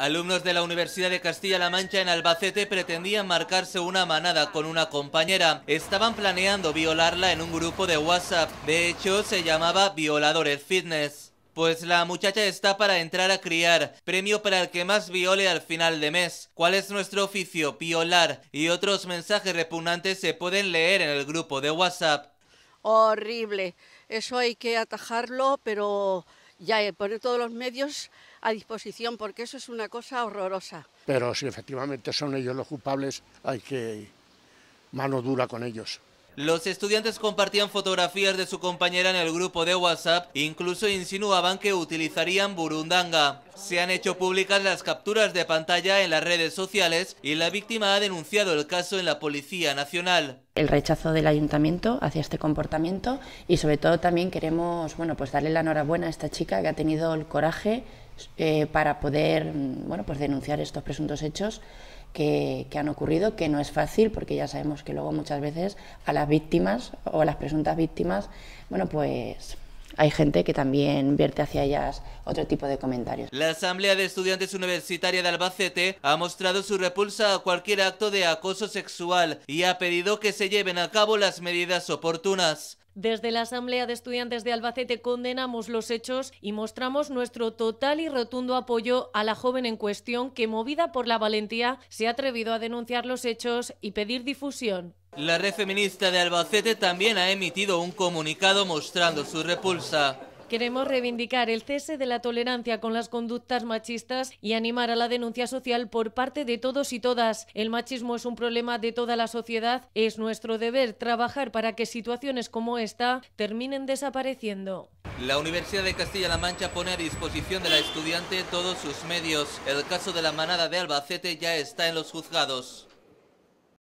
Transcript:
Alumnos de la Universidad de Castilla-La Mancha en Albacete pretendían marcarse una manada con una compañera. Estaban planeando violarla en un grupo de WhatsApp. De hecho, se llamaba Violadores Fitness. Pues la muchacha está para entrar a criar, premio para el que más viole al final de mes. ¿Cuál es nuestro oficio? Violar. Y otros mensajes repugnantes se pueden leer en el grupo de WhatsApp. Horrible. Eso hay que atajarlo, pero ya eh, poner todos los medios a disposición, porque eso es una cosa horrorosa. Pero si efectivamente son ellos los culpables, hay que mano dura con ellos. Los estudiantes compartían fotografías de su compañera en el grupo de WhatsApp, incluso insinuaban que utilizarían burundanga. Se han hecho públicas las capturas de pantalla en las redes sociales y la víctima ha denunciado el caso en la Policía Nacional. El rechazo del ayuntamiento hacia este comportamiento y sobre todo también queremos bueno, pues darle la enhorabuena a esta chica que ha tenido el coraje eh, para poder mm, bueno, pues denunciar estos presuntos hechos que, han ocurrido, que no es fácil, porque ya sabemos que luego muchas veces a las víctimas o a las presuntas víctimas, bueno, pues hay gente que también vierte hacia ellas otro tipo de comentarios. La Asamblea de Estudiantes Universitaria de Albacete ha mostrado su repulsa a cualquier acto de acoso sexual y ha pedido que se lleven a cabo las medidas oportunas. Desde la Asamblea de Estudiantes de Albacete condenamos los hechos y mostramos nuestro total y rotundo apoyo a la joven en cuestión que, movida por la valentía, se ha atrevido a denunciar los hechos y pedir difusión. La red feminista de Albacete también ha emitido un comunicado mostrando su repulsa. Queremos reivindicar el cese de la tolerancia con las conductas machistas y animar a la denuncia social por parte de todos y todas. El machismo es un problema de toda la sociedad. Es nuestro deber trabajar para que situaciones como esta terminen desapareciendo. La Universidad de Castilla-La Mancha pone a disposición de la estudiante todos sus medios. El caso de la manada de Albacete ya está en los juzgados.